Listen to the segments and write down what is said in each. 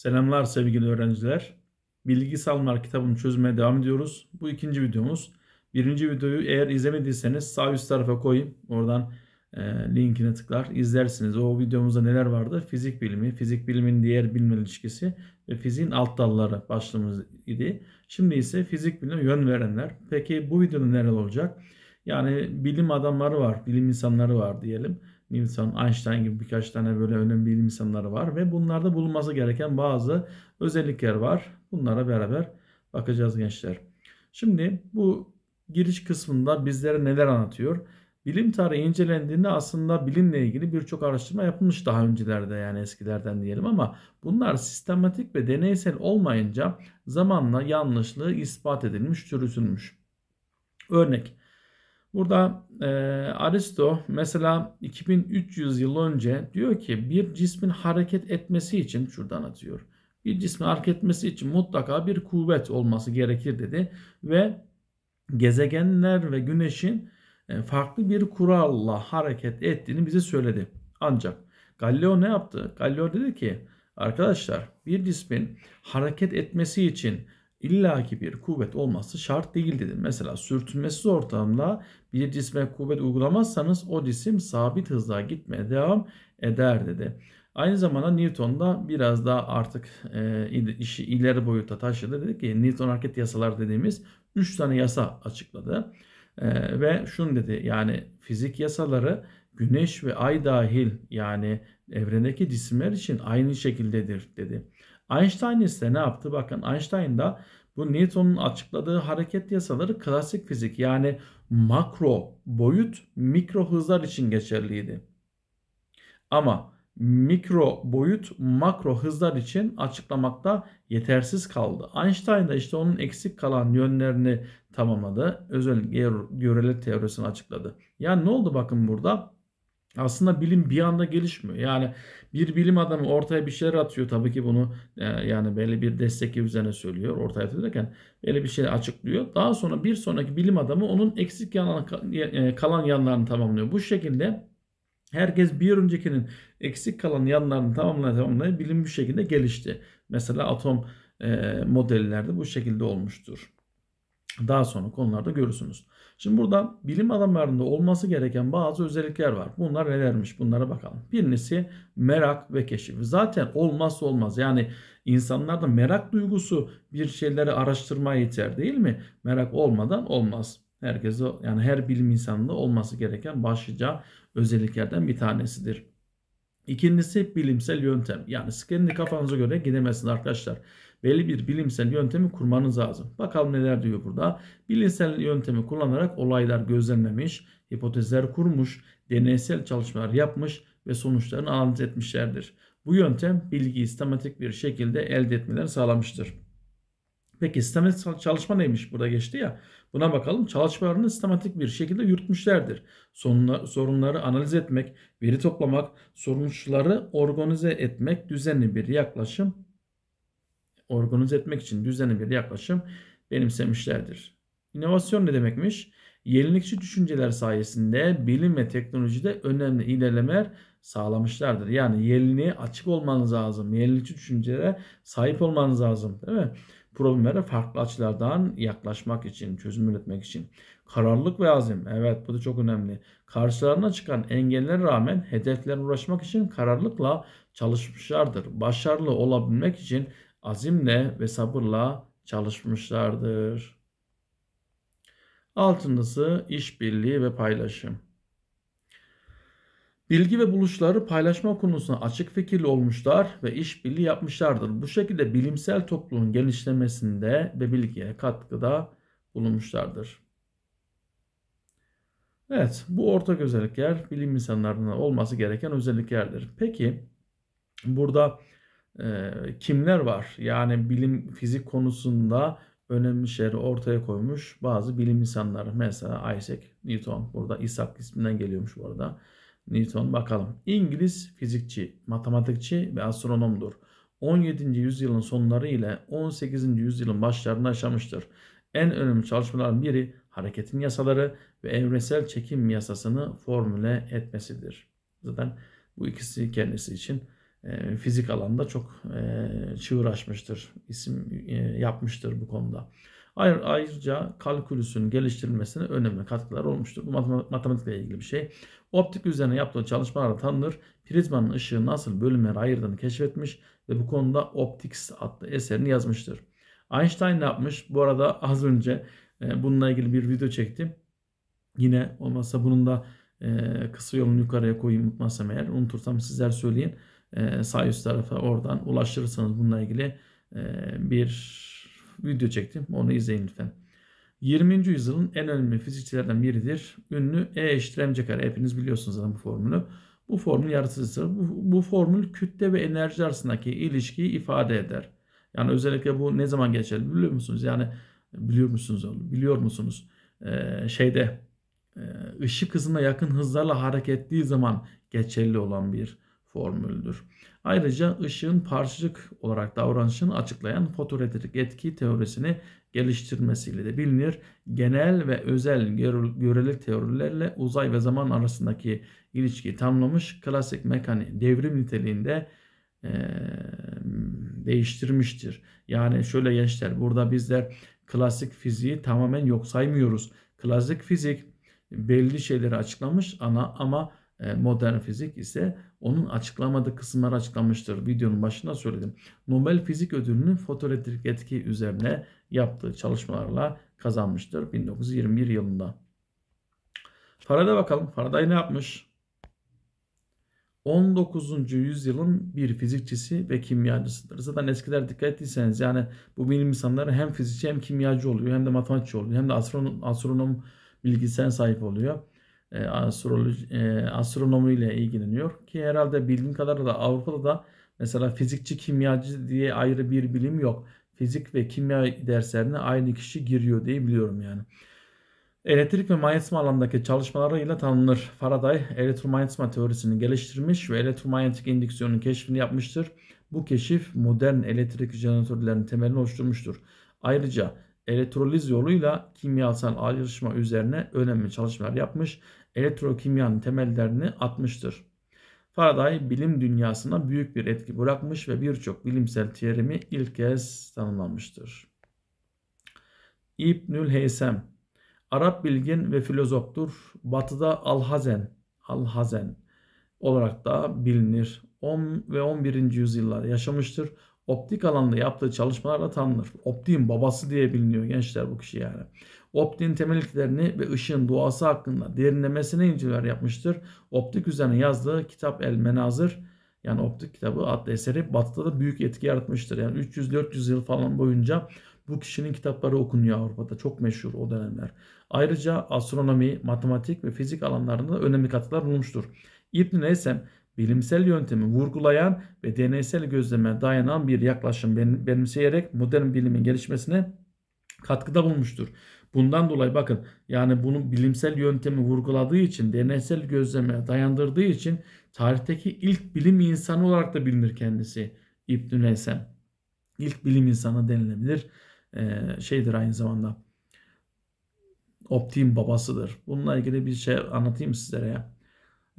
Selamlar sevgili öğrenciler. Bilgi Salmar kitabını çözmeye devam ediyoruz. Bu ikinci videomuz. Birinci videoyu eğer izlemediyseniz sağ üst tarafa koyayım. Oradan e, linkine tıklar izlersiniz. O videomuzda neler vardı? Fizik bilimi, fizik bilimin diğer bilim ilişkisi ve fiziğin alt dalları başlığımız idi. Şimdi ise fizik bilime yön verenler. Peki bu videoda neler olacak? Yani bilim adamları var, bilim insanları var diyelim. Newton, Einstein gibi birkaç tane böyle önemli bilim insanları var ve bunlarda bulunması gereken bazı özellikler var. Bunlara beraber bakacağız gençler. Şimdi bu giriş kısmında bizlere neler anlatıyor? Bilim tarihi incelendiğinde aslında bilimle ilgili birçok araştırma yapılmış daha öncelerde yani eskilerden diyelim ama bunlar sistematik ve deneysel olmayınca zamanla yanlışlığı ispat edilmiş, çürütülmüş. Örnek Burada e, Aristo mesela 2300 yıl önce diyor ki bir cismin hareket etmesi için şuradan atıyor. Bir cismin hareket etmesi için mutlaka bir kuvvet olması gerekir dedi ve gezegenler ve güneşin e, farklı bir kuralla hareket ettiğini bize söyledi. Ancak Galileo ne yaptı? Galileo dedi ki arkadaşlar bir cismin hareket etmesi için illaki bir kuvvet olması şart değil dedim. Mesela sürtünmesiz ortamda bir cisme kuvvet uygulamazsanız o cisim sabit hızla gitmeye devam eder dedi. Aynı zamanda Newton da biraz daha artık e, işi ileri boyuta taşıdı. Dedi ki Newton hareket yasaları dediğimiz 3 tane yasa açıkladı. E, ve şunu dedi yani fizik yasaları güneş ve ay dahil yani evrendeki cisimler için aynı şekildedir dedi. Einstein ise ne yaptı? Bakın Einstein da bu Newton'un açıkladığı hareket yasaları klasik fizik yani makro boyut mikro hızlar için geçerliydi. Ama mikro boyut makro hızlar için açıklamakta yetersiz kaldı. Einstein da işte onun eksik kalan yönlerini tamamladı. özel görelilik teorisini açıkladı. Yani ne oldu bakın burada? aslında bilim bir anda gelişmiyor. Yani bir bilim adamı ortaya bir şeyler atıyor. Tabii ki bunu e, yani belli bir destek üzerine söylüyor. Ortaya atıyor derken belli bir şey açıklıyor. Daha sonra bir sonraki bilim adamı onun eksik yanan, e, kalan yanlarını tamamlıyor. Bu şekilde herkes bir öncekinin eksik kalan yanlarını tamamlaya tamamlaya bilim bir şekilde gelişti. Mesela atom e, modellerde bu şekilde olmuştur. Daha sonra konularda görürsünüz. Şimdi burada bilim adamlarında olması gereken bazı özellikler var. Bunlar nelermiş? Bunlara bakalım. Birincisi merak ve keşif. Zaten olmazsa olmaz. Yani insanlarda merak duygusu bir şeyleri araştırmaya yeter değil mi? Merak olmadan olmaz. Herkese yani her bilim insanında olması gereken başlıca özelliklerden bir tanesidir. İkincisi bilimsel yöntem. Yani kendi kafanıza göre gidemezsiniz arkadaşlar belli bir bilimsel yöntemi kurmanız lazım. Bakalım neler diyor burada. Bilimsel yöntemi kullanarak olaylar gözlenmemiş, hipotezler kurmuş, deneysel çalışmalar yapmış ve sonuçlarını analiz etmişlerdir. Bu yöntem bilgiyi sistematik bir şekilde elde etmeleri sağlamıştır. Peki sistematik çalışma neymiş? Burada geçti ya. Buna bakalım. Çalışmalarını sistematik bir şekilde yürütmüşlerdir. sorunları analiz etmek, veri toplamak, sonuçları organize etmek düzenli bir yaklaşım organize etmek için düzenli bir yaklaşım benimsemişlerdir. İnovasyon ne demekmiş? Yenilikçi düşünceler sayesinde bilim ve teknolojide önemli ilerlemeler sağlamışlardır. Yani yeniliğe açık olmanız lazım. Yenilikçi düşüncelere sahip olmanız lazım değil mi? Problemlere farklı açılardan yaklaşmak için, çözüm üretmek için. Kararlılık ve azim. Evet bu da çok önemli. Karşılarına çıkan engellere rağmen hedeflerine ulaşmak için kararlılıkla çalışmışlardır. Başarılı olabilmek için azimle ve sabırla çalışmışlardır. Altıncısı işbirliği ve paylaşım. Bilgi ve buluşları paylaşma konusunda açık fikirli olmuşlar ve işbirliği yapmışlardır. Bu şekilde bilimsel toplumun genişlemesinde ve bilgiye katkıda bulunmuşlardır. Evet, bu ortak özellikler bilim insanlarının olması gereken özelliklerdir. Peki burada e, kimler var? Yani bilim fizik konusunda önemli şeyleri ortaya koymuş bazı bilim insanları. Mesela Isaac Newton burada Isaac isminden geliyormuş bu arada. Newton bakalım. İngiliz fizikçi, matematikçi ve astronomdur. 17. yüzyılın sonları ile 18. yüzyılın başlarında yaşamıştır. En önemli çalışmaların biri hareketin yasaları ve evrensel çekim yasasını formüle etmesidir. Zaten bu ikisi kendisi için ee, fizik alanda çok e, çığır açmıştır, isim e, yapmıştır bu konuda. ayrıca kalkülüsün geliştirilmesine önemli katkılar olmuştur. Bu matematikle ilgili bir şey. Optik üzerine yaptığı çalışmalarda tanınır. Prizmanın ışığı nasıl bölümlere ayırdığını keşfetmiş ve bu konuda Optics adlı eserini yazmıştır. Einstein ne yapmış? Bu arada az önce e, bununla ilgili bir video çektim. Yine olmazsa bunun da kısa yolunu yukarıya koyayım unutmazsam eğer. Unutursam sizler söyleyin e, sağ üst tarafa oradan ulaşırsanız bununla ilgili e, bir video çektim. Onu izleyin lütfen. 20. yüzyılın en önemli fizikçilerden biridir. Ünlü E eşittir mc kare. Hepiniz biliyorsunuz zaten bu formülü. Bu formül yaratıcısı. Bu, bu formül kütle ve enerji arasındaki ilişkiyi ifade eder. Yani özellikle bu ne zaman geçerli biliyor musunuz? Yani biliyor musunuz? Biliyor musunuz? Ee, şeyde e, ışık hızına yakın hızlarla hareket ettiği zaman geçerli olan bir formüldür. Ayrıca ışığın parçacık olarak davranışını açıklayan fotoelektrik etki teorisini geliştirmesiyle de bilinir. Genel ve özel görelilik teorilerle uzay ve zaman arasındaki ilişkiyi tamlamış, klasik mekanik devrim niteliğinde e, değiştirmiştir. Yani şöyle gençler, burada bizler klasik fiziği tamamen yok saymıyoruz. Klasik fizik belli şeyleri açıklamış ama ama e, modern fizik ise onun açıklamadığı kısımları açıklamıştır. Videonun başında söyledim. Nobel Fizik Ödülü'nün fotoelektrik etki üzerine yaptığı çalışmalarla kazanmıştır 1921 yılında. Faraday bakalım. Faraday ne yapmış? 19. yüzyılın bir fizikçisi ve kimyacısıdır. Zaten eskiler dikkat ettiyseniz yani bu bilim insanları hem fizikçi hem kimyacı oluyor hem de matematikçi oluyor hem de astronom, astronom bilgisayar sahip oluyor e, astroloji, e, astronomiyle ilgileniyor ki herhalde bildiğim kadarıyla Avrupa'da da mesela fizikçi kimyacı diye ayrı bir bilim yok. Fizik ve kimya derslerine aynı kişi giriyor diye biliyorum yani. Elektrik ve manyetizma alanındaki çalışmalarıyla tanınır. Faraday elektromanyetizma teorisini geliştirmiş ve elektromanyetik indüksiyonun keşfini yapmıştır. Bu keşif modern elektrik jeneratörlerinin temelini oluşturmuştur. Ayrıca elektroliz yoluyla kimyasal ayrışma üzerine önemli çalışmalar yapmış elektrokimyanın temellerini atmıştır. Faraday bilim dünyasına büyük bir etki bırakmış ve birçok bilimsel teorimi ilk kez tanımlanmıştır. İbnül Heysem Arap bilgin ve filozoftur. Batı'da Alhazen, Alhazen olarak da bilinir. 10 ve 11. yüzyıllarda yaşamıştır. Optik alanda yaptığı çalışmalarla tanınır. Optiğin babası diye biliniyor gençler bu kişi yani optiğin temel ilkelerini ve ışığın doğası hakkında derinlemesine inceler yapmıştır. Optik üzerine yazdığı kitap El Menazır yani optik kitabı adlı eseri Batı'da da büyük etki yaratmıştır. Yani 300-400 yıl falan boyunca bu kişinin kitapları okunuyor Avrupa'da. Çok meşhur o dönemler. Ayrıca astronomi, matematik ve fizik alanlarında önemli katkılar bulmuştur. İbn Eysem bilimsel yöntemi vurgulayan ve deneysel gözleme dayanan bir yaklaşım benimseyerek modern bilimin gelişmesine katkıda bulmuştur. Bundan dolayı bakın yani bunun bilimsel yöntemi vurguladığı için, deneysel gözleme dayandırdığı için tarihteki ilk bilim insanı olarak da bilinir kendisi İbn-i Neysem. İlk bilim insanı denilebilir ee, şeydir aynı zamanda. Optim babasıdır. Bununla ilgili bir şey anlatayım sizlere ya.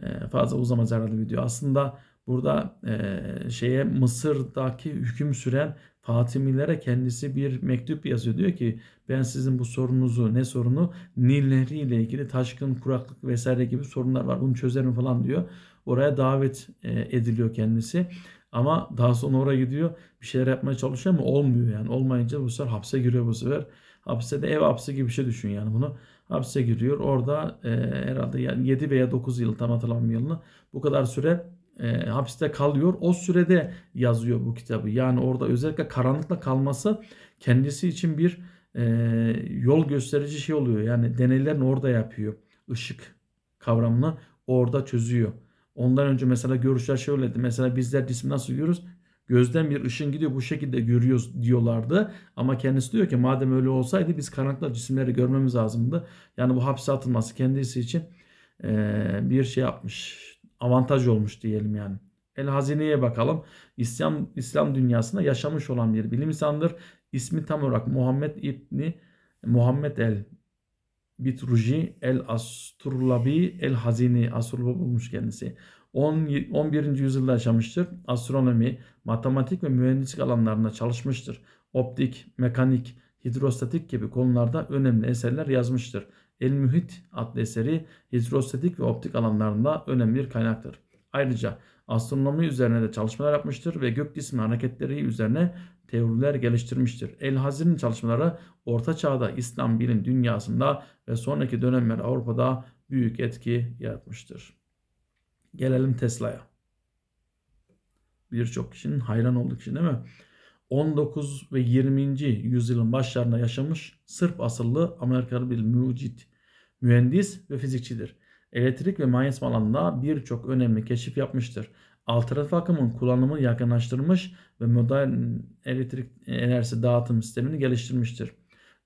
Ee, fazla uzamaz herhalde video. Aslında burada e, şeye Mısır'daki hüküm süren Fatimilere kendisi bir mektup yazıyor. Diyor ki ben sizin bu sorunuzu ne sorunu ile ilgili taşkın, kuraklık vesaire gibi sorunlar var. Bunu çözerim falan diyor. Oraya davet e, ediliyor kendisi. Ama daha sonra oraya gidiyor. Bir şeyler yapmaya çalışıyor ama olmuyor yani. Olmayınca bu sefer hapse giriyor bu sefer. Hapse de ev hapsi gibi bir şey düşün yani bunu. Hapse giriyor. Orada e, herhalde yani 7 veya 9 yıl tam hatırlamıyorum yılını. Bu kadar süre e, hapiste kalıyor. O sürede yazıyor bu kitabı. Yani orada özellikle karanlıkla kalması kendisi için bir e, yol gösterici şey oluyor. Yani deneylerini orada yapıyor. Işık kavramını orada çözüyor. Ondan önce mesela görüşler şöyleydi. Mesela bizler cismi nasıl görüyoruz? Gözden bir ışın gidiyor bu şekilde görüyoruz diyorlardı. Ama kendisi diyor ki madem öyle olsaydı biz karanlıkla cisimleri görmemiz lazımdı. Yani bu hapse atılması kendisi için e, bir şey yapmış avantaj olmuş diyelim yani. El Hazine'ye bakalım. İslam, İslam dünyasında yaşamış olan bir bilim insanıdır. İsmi tam olarak Muhammed İbni Muhammed El Bitruji El Asturlabi El Hazini Asurlabi bulmuş kendisi. 10, 11. yüzyılda yaşamıştır. Astronomi, matematik ve mühendislik alanlarında çalışmıştır. Optik, mekanik, hidrostatik gibi konularda önemli eserler yazmıştır. El Mühit adlı eseri hidrostatik ve optik alanlarında önemli bir kaynaktır. Ayrıca astronomi üzerine de çalışmalar yapmıştır ve gök cismi hareketleri üzerine teoriler geliştirmiştir. El Hazir'in çalışmaları Orta Çağ'da İslam bilim dünyasında ve sonraki dönemler Avrupa'da büyük etki yaratmıştır. Gelelim Tesla'ya. Birçok kişinin hayran olduğu kişi değil mi? 19 ve 20. yüzyılın başlarında yaşamış Sırp asıllı Amerikalı bir mucit mühendis ve fizikçidir. Elektrik ve manyetizma alanında birçok önemli keşif yapmıştır. Alternatif akımın kullanımını yakınlaştırmış ve modern elektrik enerjisi dağıtım sistemini geliştirmiştir.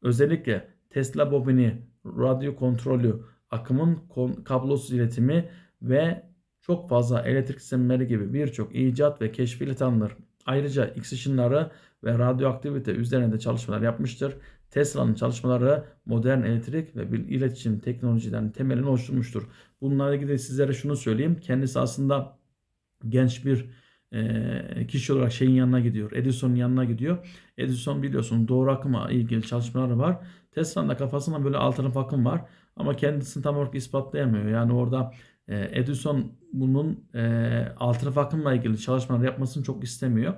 Özellikle Tesla bobini, radyo kontrolü, akımın kablosuz iletimi ve çok fazla elektrik sistemleri gibi birçok icat ve keşfiyle tanınır. Ayrıca X ışınları ve radyoaktivite üzerine de çalışmalar yapmıştır. Tesla'nın çalışmaları modern elektrik ve bir iletişim teknolojilerinin temelini oluşturmuştur. Bunlarla ilgili sizlere şunu söyleyeyim. Kendisi aslında genç bir e, kişi olarak şeyin yanına gidiyor. Edison'un yanına gidiyor. Edison biliyorsun doğru akıma ilgili çalışmaları var. Tesla'nın da kafasında böyle alternatif akım var. Ama kendisini tam olarak ispatlayamıyor. Yani orada e, Edison bunun e, alternatif akımla ilgili çalışmalar yapmasını çok istemiyor.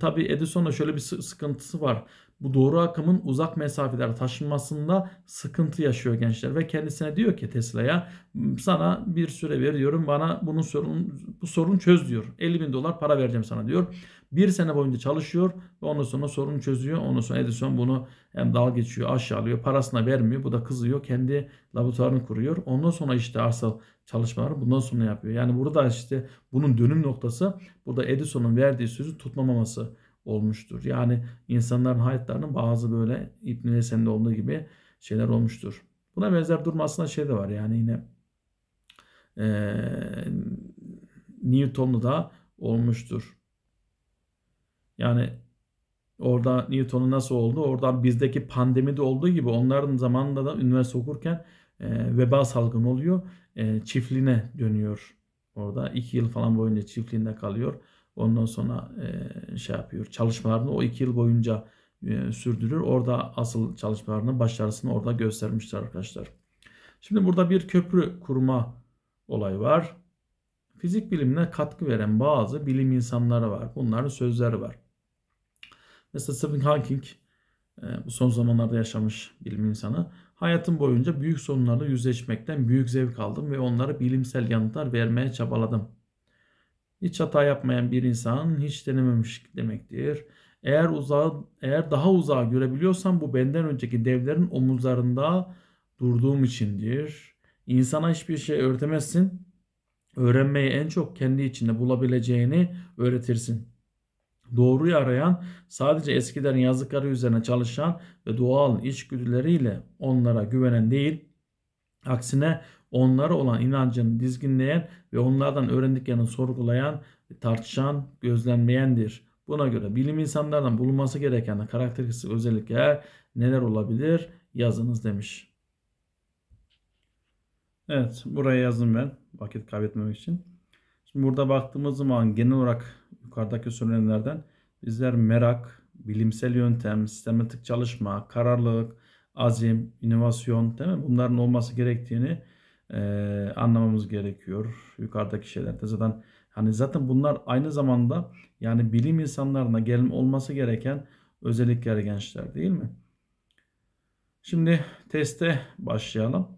Tabii Edison'da şöyle bir sıkıntısı var. Bu doğru akımın uzak mesafelere taşınmasında sıkıntı yaşıyor gençler ve kendisine diyor ki Tesla'ya hmm, sana bir süre veriyorum bana bunun sorun bu sorun çöz diyor. 50 bin dolar para vereceğim sana diyor. Bir sene boyunca çalışıyor ve ondan sonra sorunu çözüyor. Ondan sonra Edison bunu hem dal geçiyor aşağılıyor parasına vermiyor. Bu da kızıyor kendi laboratuvarını kuruyor. Ondan sonra işte asıl çalışmaları bundan sonra yapıyor. Yani burada işte bunun dönüm noktası burada Edison'un verdiği sözü tutmamaması olmuştur. Yani insanların hayatlarının bazı böyle İbn-i Esen'de olduğu gibi şeyler olmuştur. Buna benzer durum aslında şey de var yani yine e, Newton'lu da olmuştur. Yani orada Newton'un nasıl oldu? Oradan bizdeki pandemi de olduğu gibi onların zamanında da üniversite okurken e, veba salgını oluyor. E, çiftliğine dönüyor orada. iki yıl falan boyunca çiftliğinde kalıyor. Ondan sonra e, şey yapıyor. Çalışmalarını o iki yıl boyunca e, sürdürür. Orada asıl çalışmalarının başarısını orada göstermiştir arkadaşlar. Şimdi burada bir köprü kurma olayı var. Fizik bilimine katkı veren bazı bilim insanları var. Bunların sözleri var. Mesela Stephen Hawking e, bu son zamanlarda yaşamış bilim insanı. Hayatım boyunca büyük sorunlarla yüzleşmekten büyük zevk aldım ve onlara bilimsel yanıtlar vermeye çabaladım. Hiç hata yapmayan bir insan hiç denememiş demektir. Eğer uzağı, eğer daha uzağa görebiliyorsam bu benden önceki devlerin omuzlarında durduğum içindir. İnsana hiçbir şey öğretemezsin. Öğrenmeyi en çok kendi içinde bulabileceğini öğretirsin. Doğruyu arayan, sadece eskilerin yazdıkları üzerine çalışan ve doğal içgüdüleriyle onlara güvenen değil, aksine onlara olan inancını dizginleyen ve onlardan öğrendiklerini sorgulayan, tartışan, gözlenmeyendir. Buna göre bilim insanlarından bulunması gereken karakteristik özellikler neler olabilir yazınız demiş. Evet buraya yazdım ben vakit kaybetmemek için. Şimdi burada baktığımız zaman genel olarak yukarıdaki söylenenlerden bizler merak, bilimsel yöntem, sistematik çalışma, kararlılık, azim, inovasyon değil mi? Bunların olması gerektiğini e, anlamamız gerekiyor. Yukarıdaki şeylerde zaten hani zaten bunlar aynı zamanda yani bilim insanlarına gelme olması gereken özellikler gençler değil mi? Şimdi teste başlayalım.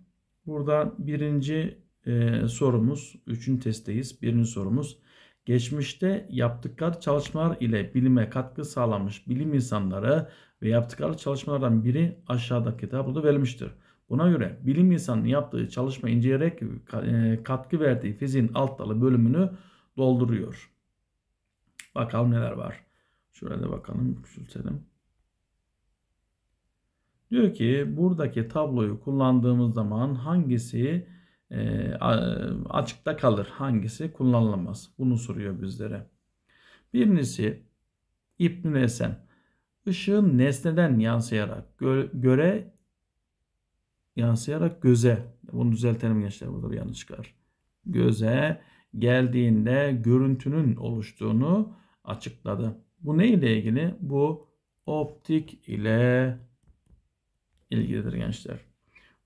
Burada birinci e, sorumuz, üçüncü testteyiz. Birinci sorumuz geçmişte yaptıkları çalışmalar ile bilime katkı sağlamış bilim insanları ve yaptıkları çalışmalardan biri aşağıdaki tabloda verilmiştir. Buna göre bilim insanının yaptığı çalışma inceleyerek e, katkı verdiği fiziğin alt dalı bölümünü dolduruyor. Bakalım neler var. Şurada bakalım küçültelim. Diyor ki buradaki tabloyu kullandığımız zaman hangisi e, açıkta kalır, hangisi kullanılamaz? Bunu soruyor bizlere. Birincisi İbn Esen. Işığın nesneden yansıyarak göre yansıyarak göze, bunu düzeltelim gençler burada bir yanlış çıkar. Göze geldiğinde görüntünün oluştuğunu açıkladı. Bu ne ile ilgili? Bu optik ile ilgilidir gençler.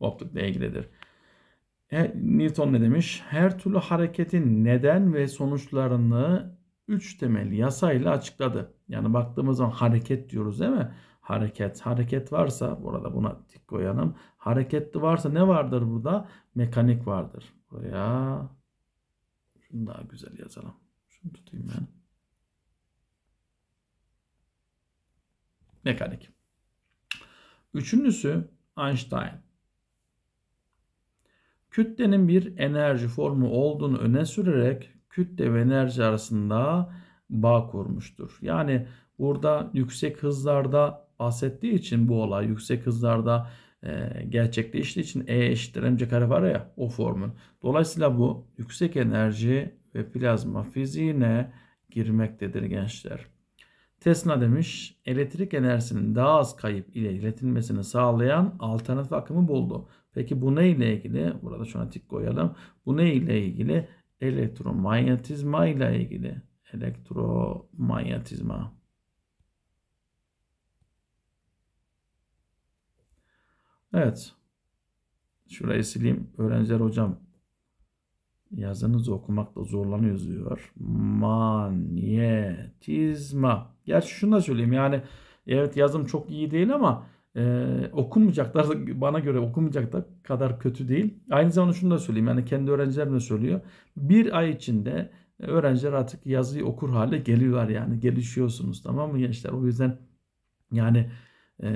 Optikle ilgilidir. E, Newton ne demiş? Her türlü hareketin neden ve sonuçlarını üç temel yasayla açıkladı. Yani baktığımız zaman hareket diyoruz değil mi? hareket. Hareket varsa burada buna tik koyalım. Hareketli varsa ne vardır burada? Mekanik vardır. Buraya şunu daha güzel yazalım. Şunu tutayım ben. Mekanik. Üçüncüsü Einstein. Kütlenin bir enerji formu olduğunu öne sürerek kütle ve enerji arasında bağ kurmuştur. Yani burada yüksek hızlarda bahsettiği için bu olay yüksek hızlarda e, gerçekleştiği için E eşittir mc kare var ya o formül. Dolayısıyla bu yüksek enerji ve plazma fiziğine girmektedir gençler. Tesla demiş elektrik enerjisinin daha az kayıp ile iletilmesini sağlayan alternatif akımı buldu. Peki bu ne ile ilgili? Burada şuna tik koyalım. Bu ne ile ilgili? Elektromanyetizma ile ilgili. Elektromanyetizma. Evet. Şurayı sileyim. Öğrenciler hocam yazınızı okumakta zorlanıyoruz diyor. Manyetizma. Gerçi şunu da söyleyeyim yani evet yazım çok iyi değil ama e, okunmayacaklar bana göre okunmayacak da kadar kötü değil. Aynı zamanda şunu da söyleyeyim yani kendi öğrencilerim de söylüyor. Bir ay içinde öğrenciler artık yazıyı okur hale geliyorlar yani gelişiyorsunuz tamam mı gençler? O yüzden yani e,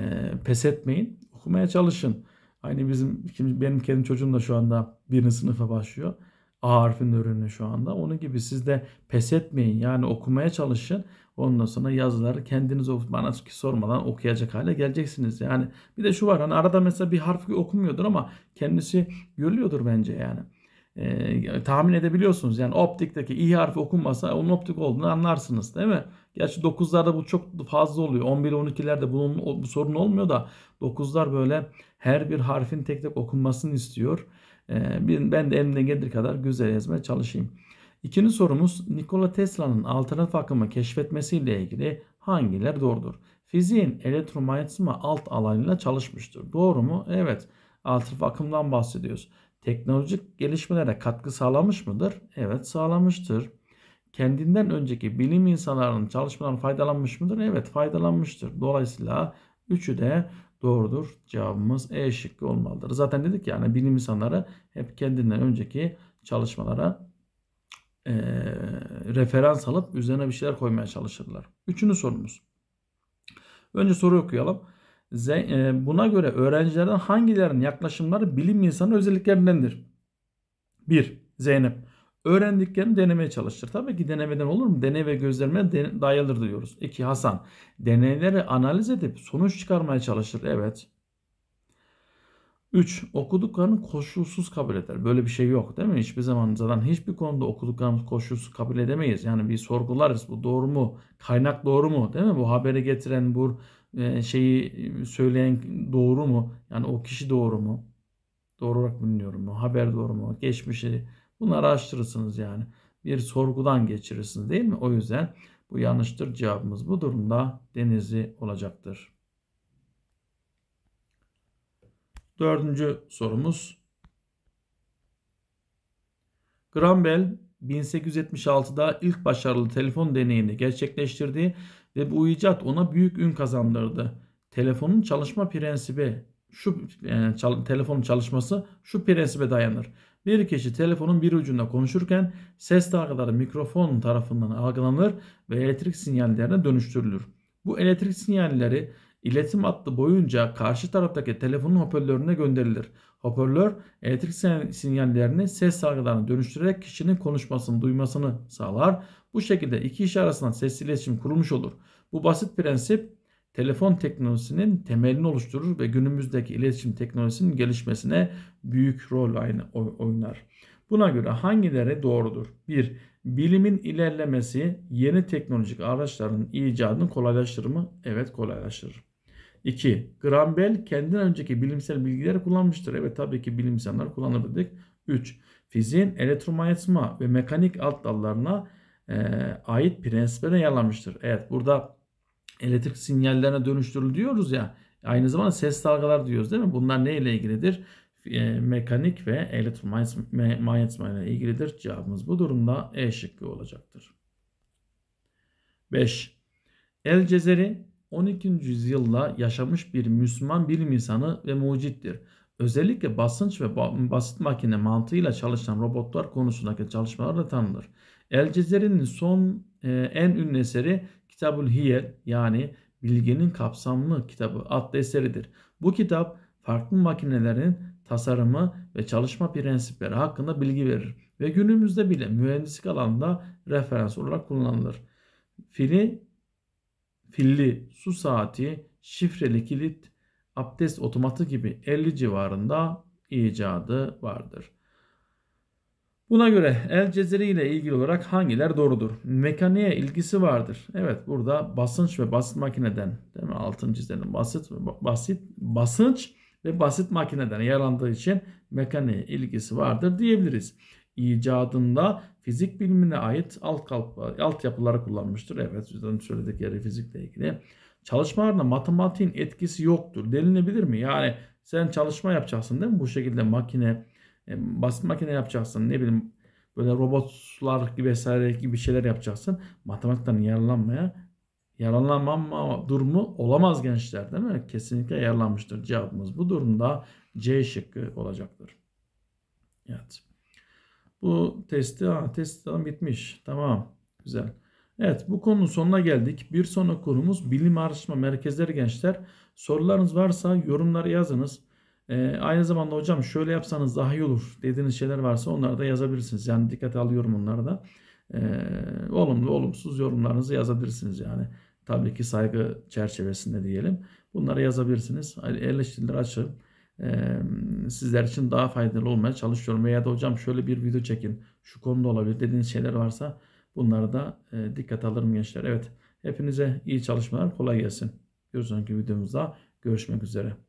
pes etmeyin. Okumaya çalışın. Aynı bizim benim kendi çocuğum da şu anda birinci sınıfa başlıyor. A harfinin ürünü şu anda. Onun gibi siz de pes etmeyin. Yani okumaya çalışın. Ondan sonra yazıları kendiniz bana sormadan okuyacak hale geleceksiniz. Yani bir de şu var hani arada mesela bir harf okumuyordur ama kendisi görüyordur bence yani e, tahmin edebiliyorsunuz. Yani optikteki i harfi okunmasa onun optik olduğunu anlarsınız değil mi? Gerçi 9'larda bu çok fazla oluyor. 11 12'lerde bunun bu sorun olmuyor da 9'lar böyle her bir harfin tek tek okunmasını istiyor. E, ben de elimden gelir kadar güzel yazmaya çalışayım. İkinci sorumuz Nikola Tesla'nın alternatif akımı keşfetmesiyle ilgili hangiler doğrudur? Fiziğin elektromanyetizma alt alanıyla çalışmıştır. Doğru mu? Evet. Alternatif akımdan bahsediyoruz teknolojik gelişmelere katkı sağlamış mıdır? Evet sağlamıştır. Kendinden önceki bilim insanlarının çalışmalarından faydalanmış mıdır? Evet faydalanmıştır. Dolayısıyla üçü de doğrudur. Cevabımız E şıkkı olmalıdır. Zaten dedik yani bilim insanları hep kendinden önceki çalışmalara e, referans alıp üzerine bir şeyler koymaya çalışırlar. Üçüncü sorumuz. Önce soru okuyalım. E, buna göre öğrencilerden hangilerinin yaklaşımları bilim insanı özelliklerindendir? 1. Zeynep. Öğrendiklerini denemeye çalıştır. Tabii ki denemeden olur mu? Deney ve gözlemleme dayalıdır diyoruz. 2. Hasan. Deneyleri analiz edip sonuç çıkarmaya çalışır. Evet. 3. Okuduklarını koşulsuz kabul eder. Böyle bir şey yok değil mi? Hiçbir zaman zaten hiçbir konuda okuduklarımız koşulsuz kabul edemeyiz. Yani bir sorgularız. Bu doğru mu? Kaynak doğru mu? Değil mi? Bu haberi getiren bu ee, şeyi e, söyleyen doğru mu? Yani o kişi doğru mu? Doğru olarak bilmiyorum mu? Haber doğru mu? Geçmişi bunu araştırırsınız yani. Bir sorgudan geçirirsiniz değil mi? O yüzden bu yanlıştır cevabımız bu durumda denizi olacaktır. Dördüncü sorumuz. Graham Bell 1876'da ilk başarılı telefon deneyini gerçekleştirdi ve bu icat ona büyük ün kazandırdı. Telefonun çalışma prensibi şu yani çal, telefonun çalışması şu prensibe dayanır. Bir kişi telefonun bir ucunda konuşurken ses dalgaları mikrofon tarafından algılanır ve elektrik sinyallerine dönüştürülür. Bu elektrik sinyalleri İletim hattı boyunca karşı taraftaki telefonun hoparlörüne gönderilir. Hoparlör elektrik sinyallerini ses salgılarına dönüştürerek kişinin konuşmasını duymasını sağlar. Bu şekilde iki kişi arasında ses iletişim kurulmuş olur. Bu basit prensip telefon teknolojisinin temelini oluşturur ve günümüzdeki iletişim teknolojisinin gelişmesine büyük rol oynar. Buna göre hangileri doğrudur? 1. Bilimin ilerlemesi yeni teknolojik araçların icadını kolaylaştırır mı? Evet kolaylaştırır. 2. Graham Bell kendinden önceki bilimsel bilgileri kullanmıştır. Evet tabii ki bilim insanları kullanır dedik. 3. Fiziğin elektromanyetizma ve mekanik alt dallarına e, ait prensiplere yararlanmıştır. Evet burada elektrik sinyallerine dönüştürül diyoruz ya. Aynı zamanda ses dalgalar diyoruz değil mi? Bunlar ne ile ilgilidir? E, mekanik ve elektromanyetizma ile ilgilidir. Cevabımız bu durumda E şıkkı olacaktır. 5. El Cezeri 12. yüzyılla yaşamış bir Müslüman bilim insanı ve mucittir. Özellikle basınç ve basit makine mantığıyla çalışan robotlar konusundaki çalışmalarla tanınır. El Cezeri'nin son e, en ünlü eseri Kitabül Hiyel yani bilginin Kapsamlı kitabı adlı eseridir. Bu kitap farklı makinelerin tasarımı ve çalışma prensipleri hakkında bilgi verir ve günümüzde bile mühendislik alanında referans olarak kullanılır. Fili filli su saati, şifreli kilit, abdest otomatı gibi 50 civarında icadı vardır. Buna göre El Cezeri ile ilgili olarak hangiler doğrudur? Mekaniğe ilgisi vardır. Evet burada basınç ve basit makineden değil mi? Altın çizelim. Basit, basit, basınç ve basit makineden yarandığı için mekaniğe ilgisi vardır diyebiliriz icadında fizik bilimine ait alt, kalpa, alt yapıları kullanmıştır. Evet sizden söyledikleri fizikle ilgili. Çalışmalarında matematiğin etkisi yoktur denilebilir mi? Yani sen çalışma yapacaksın değil mi? Bu şekilde makine, e, basit makine yapacaksın. Ne bileyim böyle robotlar gibi vesaire gibi şeyler yapacaksın. Matematikten yararlanmaya yararlanmama durumu olamaz gençler değil mi? Kesinlikle yararlanmıştır cevabımız. Bu durumda C şıkkı olacaktır. Evet. Bu testi, ha, test tamam bitmiş. Tamam. Güzel. Evet bu konunun sonuna geldik. Bir sonraki konumuz bilim araştırma merkezleri gençler. Sorularınız varsa yorumlara yazınız. Ee, aynı zamanda hocam şöyle yapsanız daha iyi olur dediğiniz şeyler varsa onları da yazabilirsiniz. Yani dikkate alıyorum onları da. Ee, olumlu olumsuz yorumlarınızı yazabilirsiniz yani. Tabii ki saygı çerçevesinde diyelim. Bunları yazabilirsiniz. Eleştirileri açığım sizler için daha faydalı olmaya çalışıyorum. Veya da hocam şöyle bir video çekin. Şu konuda olabilir dediğiniz şeyler varsa bunları da dikkat alırım gençler. Evet hepinize iyi çalışmalar kolay gelsin. Bir sonraki videomuzda görüşmek üzere.